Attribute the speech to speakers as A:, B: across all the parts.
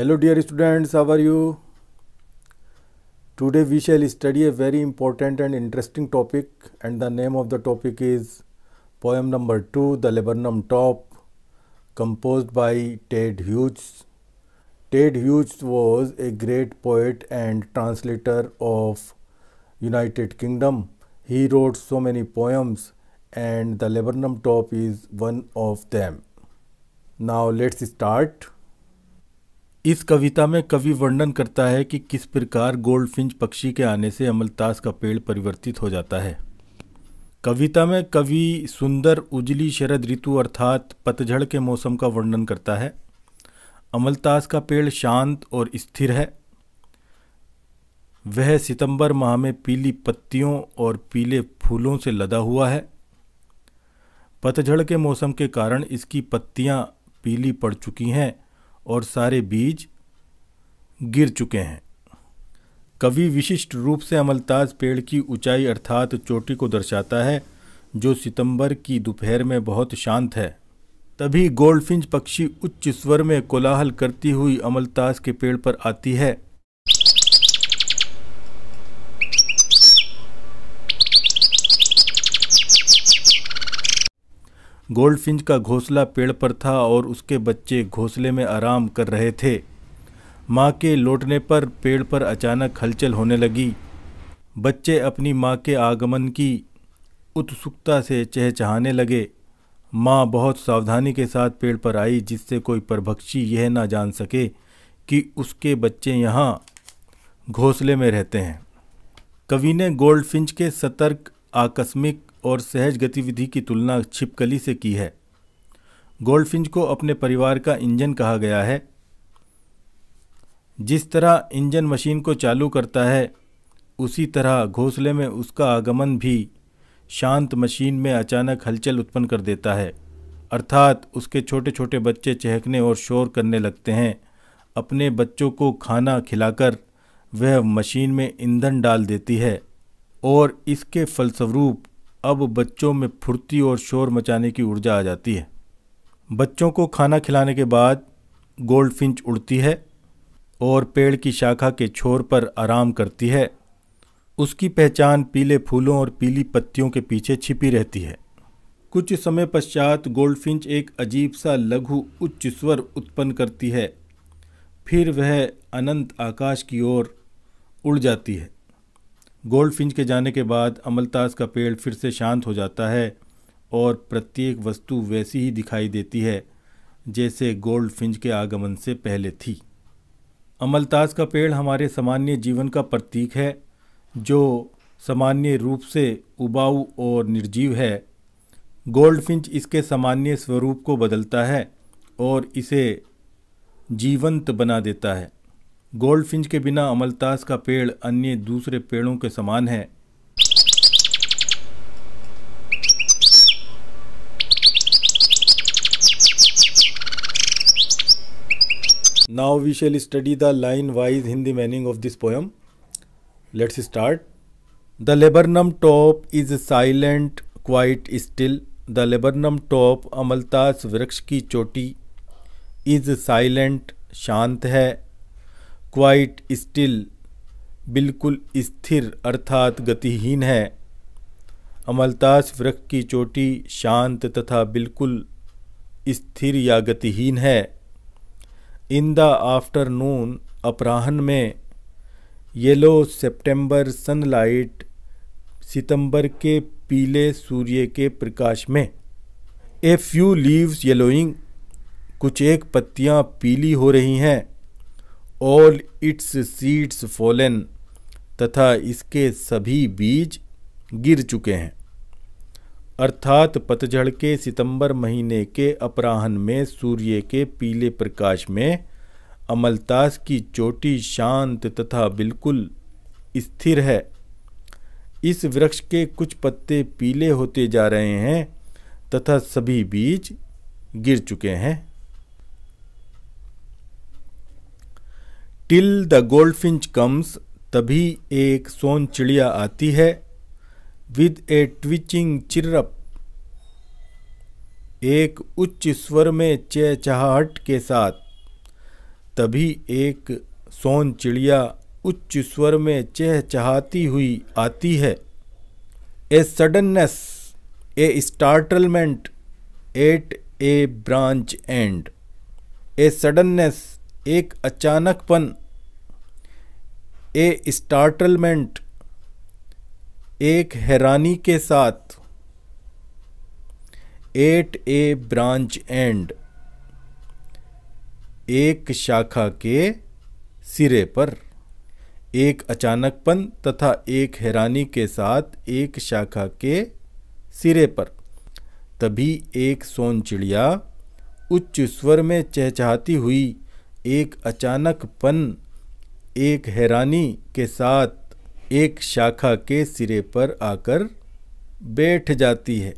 A: Hello dear students, how are you? Today we shall study a very important and interesting topic and the name of the topic is poem number 2 The Lebanon Top composed by Ted Hughes. Ted Hughes was a great poet and translator of United Kingdom. He wrote so many poems and the Lebanon Top is one of them. Now let's start. इस कविता में कवि वर्णन करता है कि किस प्रकार goldfinch पक्षी के आने से अमलतास का पेड़ परिवर्तित हो जाता है कविता में कवि सुंदर उजली शरद ऋतु अर्थात पतझड़ के मौसम का वर्णन करता है अमलतास का पेड़ शांत और स्थिर है वह सितंबर माह में पीली पत्तियों और पीले फूलों से लदा हुआ है पतझड़ के मौसम के कारण इसकी पत्तियां पीली पड़ चुकी हैं और सारे बीज गिर चुके हैं कवि विशिष्ट रूप से अमलताज पेड़ की ऊंचाई अर्थात चोटी को दर्शाता है जो सितंबर की दोपहर में बहुत शांत है तभी गोल्डफिंच पक्षी उच्च स्वर में कोलाहल करती हुई अमलताज के पेड़ पर आती है गोल्डफिंच का घोंसला पेड़ पर था और उसके बच्चे घोंसले में आराम कर रहे थे माँ के लौटने पर पेड़ पर अचानक हलचल होने लगी बच्चे अपनी माँ के आगमन की उत्सुकता से चहचहाने लगे माँ बहुत सावधानी के साथ पेड़ पर आई जिससे कोई परभक्षी यह ना जान सके कि उसके बच्चे यहाँ घोंसले में रहते हैं कवि ने गोल्डफिंच के सतर्क आकस्मिक और सहज गतिविधि की तुलना छिपकली से की है गोल्डफिंच को अपने परिवार का इंजन कहा गया है जिस तरह इंजन मशीन को चालू करता है उसी तरह घोंसले में उसका आगमन भी शांत मशीन में अचानक हलचल उत्पन्न कर देता है अर्थात उसके छोटे छोटे बच्चे चहकने और शोर करने लगते हैं अपने बच्चों को खाना खिलाकर वह मशीन में ईंधन डाल देती है और इसके फलस्वरूप अब बच्चों में फुर्ती और शोर मचाने की ऊर्जा आ जाती है बच्चों को खाना खिलाने के बाद गोल्डफिंच उड़ती है और पेड़ की शाखा के छोर पर आराम करती है उसकी पहचान पीले फूलों और पीली पत्तियों के पीछे छिपी रहती है कुछ समय पश्चात गोल्डफिंच एक अजीब सा लघु उच्च स्वर उत्पन्न करती है फिर वह अनंत आकाश की ओर उड़ जाती है गोल्ड फिंच के जाने के बाद अमलतास का पेड़ फिर से शांत हो जाता है और प्रत्येक वस्तु वैसी ही दिखाई देती है जैसे गोल्ड फिंच के आगमन से पहले थी अमलतास का पेड़ हमारे सामान्य जीवन का प्रतीक है जो सामान्य रूप से उबाऊ और निर्जीव है गोल्ड फिंच इसके सामान्य स्वरूप को बदलता है और इसे जीवंत बना देता है गोल्ड फिंच के बिना अमलतास का पेड़ अन्य दूसरे पेड़ों के समान है now we shall study the line wise Hindi meaning of this poem let's start the laburnum top is silent quite still the laburnum top अमलतास वृक्ष की चोटी इज साइलेंट शांत है क्वाइट स्टिल बिल्कुल स्थिर अर्थात गतिहीन है अमलतास वृक्ष की चोटी शांत तथा बिल्कुल स्थिर या गतिहीन है इन द आफ्टरनून अपराहन में येलो सितंबर सनलाइट सितंबर के पीले सूर्य के प्रकाश में ए फ्यू लीव्स येलोइंग कुछ एक पत्तियाँ पीली हो रही हैं ऑल इट्स सीड्स फॉलन तथा इसके सभी बीज गिर चुके हैं अर्थात पतझड़ के सितंबर महीने के अपराहन में सूर्य के पीले प्रकाश में अमलतास की चोटी शांत तथा बिल्कुल स्थिर है इस वृक्ष के कुछ पत्ते पीले होते जा रहे हैं तथा सभी बीज गिर चुके हैं टिल द फिंच कम्स तभी एक सोन चिड़िया आती है विद ए ट्विचिंग चिर्रप एक उच्च स्वर में चहचहाहट के साथ तभी एक सोन चिड़िया उच्च स्वर में चहचहाती हुई आती है a suddenness a startlement at a branch and a suddenness एक अचानकपन ए स्टार्टलमेंट एक हैरानी के साथ एट ए ब्रांच एंड एक शाखा के सिरे पर एक अचानकपन तथा एक हैरानी के साथ एक शाखा के सिरे पर तभी एक सोन चिड़िया उच्च स्वर में चहचहाती हुई एक अचानकपन एक हैरानी के साथ एक शाखा के सिरे पर आकर बैठ जाती है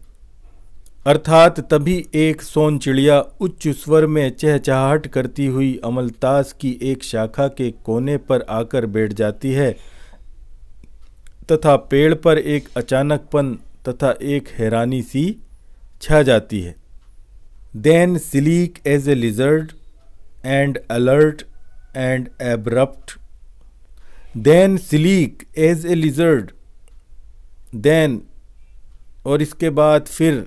A: अर्थात तभी एक सोन चिड़िया उच्च स्वर में चहचहाट करती हुई अमलतास की एक शाखा के कोने पर आकर बैठ जाती है तथा पेड़ पर एक अचानकपन तथा एक हैरानी सी छा जाती है then sleek as a lizard and alert and abrupt, then sleek as a lizard, then और इसके बाद फिर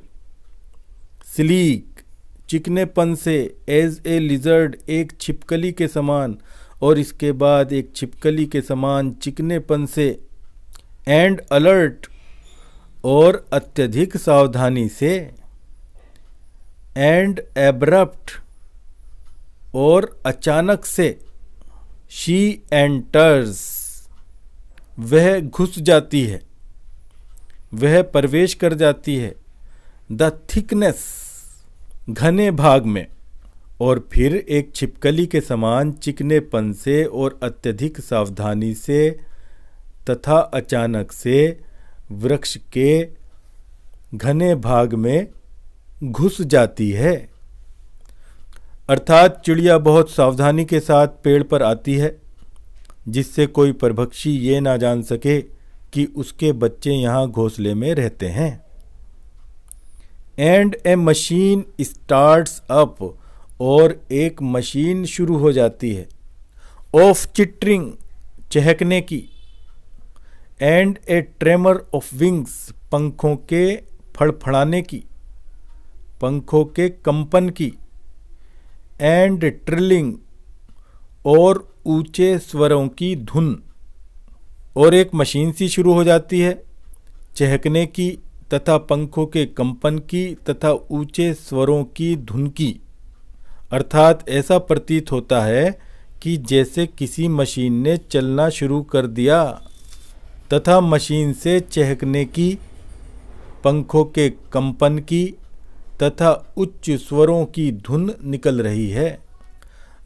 A: स्लीक चिकनेपन से एज ए लिजर्ड एक छिपकली के समान और इसके बाद एक छिपकली के समान चिकनेपन से एंड अलर्ट और अत्यधिक सावधानी से एंड एब्रप्ट और अचानक से शी एंटर्स वह घुस जाती है वह प्रवेश कर जाती है द थिकनेस घने भाग में और फिर एक छिपकली के समान चिकनेपन से और अत्यधिक सावधानी से तथा अचानक से वृक्ष के घने भाग में घुस जाती है अर्थात चिड़िया बहुत सावधानी के साथ पेड़ पर आती है जिससे कोई परभक्षी ये ना जान सके कि उसके बच्चे यहाँ घोंसले में रहते हैं and a machine starts up और एक मशीन शुरू हो जाती है ऑफ चिट्रिंग चहकने की and a tremor of wings पंखों के फड़फड़ाने की पंखों के कंपन की एंड ट्रिलिंग और ऊंचे स्वरों की धुन और एक मशीन सी शुरू हो जाती है चहकने की तथा पंखों के कंपन की तथा ऊंचे स्वरों की धुन की अर्थात ऐसा प्रतीत होता है कि जैसे किसी मशीन ने चलना शुरू कर दिया तथा मशीन से चहकने की पंखों के कंपन की तथा उच्च स्वरों की धुन निकल रही है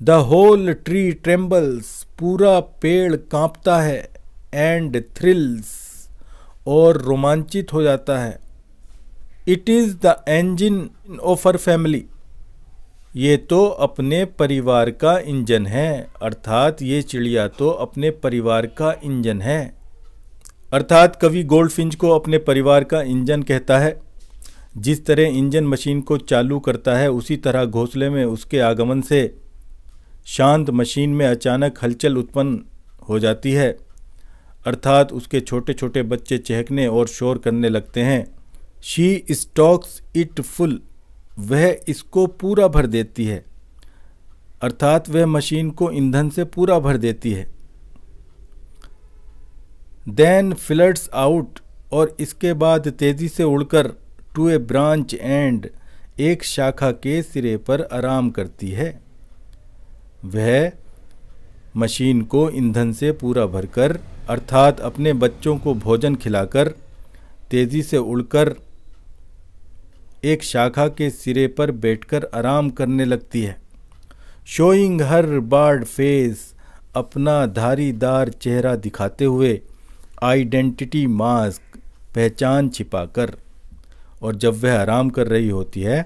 A: द होल ट्री ट्रेम्बल्स पूरा पेड़ कांपता है एंड थ्रिल्स और रोमांचित हो जाता है it is the engine of her family ये तो अपने परिवार का इंजन है अर्थात ये चिड़िया तो अपने परिवार का इंजन है अर्थात कवि गोल्डफिंच को अपने परिवार का इंजन कहता है जिस तरह इंजन मशीन को चालू करता है उसी तरह घोंसले में उसके आगमन से शांत मशीन में अचानक हलचल उत्पन्न हो जाती है अर्थात उसके छोटे छोटे बच्चे चहकने और शोर करने लगते हैं शी स्टॉक्स इट फुल वह इसको पूरा भर देती है अर्थात वह मशीन को ईंधन से पूरा भर देती है देन फ्लड्स आउट और इसके बाद तेज़ी से उड़कर टू ए ब्रांच एंड एक शाखा के सिरे पर आराम करती है वह मशीन को ईंधन से पूरा भरकर अर्थात अपने बच्चों को भोजन खिलाकर तेज़ी से उड़कर एक शाखा के सिरे पर बैठकर आराम करने लगती है शोइंग हर बार्ड फेस अपना धारीदार चेहरा दिखाते हुए आइडेंटिटी मास्क पहचान छिपाकर और जब वह आराम कर रही होती है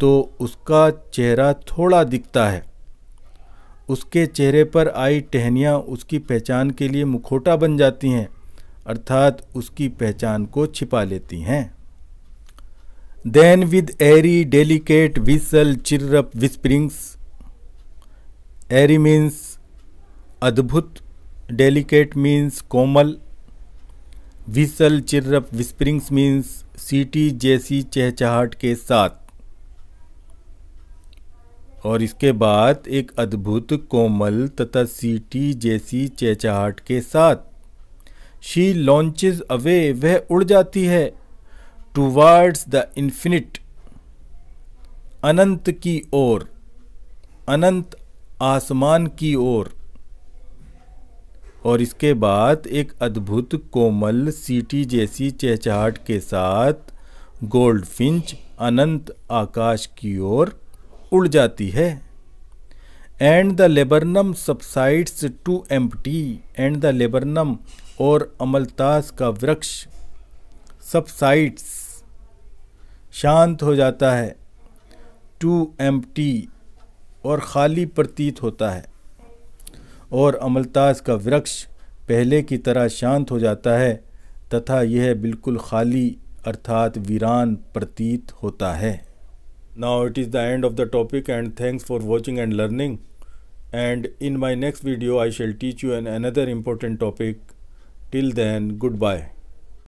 A: तो उसका चेहरा थोड़ा दिखता है उसके चेहरे पर आई टहनियाँ उसकी पहचान के लिए मुखोटा बन जाती हैं अर्थात उसकी पहचान को छिपा लेती हैं then with eerie delicate whistle chirrup whisperings eerie means अद्भुत डेलिकेट मीन्स कोमल विसल चिर्रप विस्परिंग्स मीन्स सीटी जैसी चहचहाट के साथ और इसके बाद एक अद्भुत कोमल तथा सीटी जैसी चहचहाट के साथ शी लॉन्चेज अवे वह उड़ जाती है टूवर्ड्स द इन्फिनिट अनंत की ओर अनंत आसमान की ओर और इसके बाद एक अद्भुत कोमल सीटी जैसी चहचहाट के साथ गोल्डफिंच अनंत आकाश की ओर उड़ जाती है and the laburnum subsides to empty and the laburnum और अमलतास का वृक्ष सबसाइड्स शांत हो जाता है टू टी और खाली प्रतीत होता है और अमलताज का वृक्ष पहले की तरह शांत हो जाता है तथा यह बिल्कुल खाली अर्थात वीरान प्रतीत होता है now it is the end of the topic and thanks for watching and learning and in my next video I shall teach you an another important topic till then good bye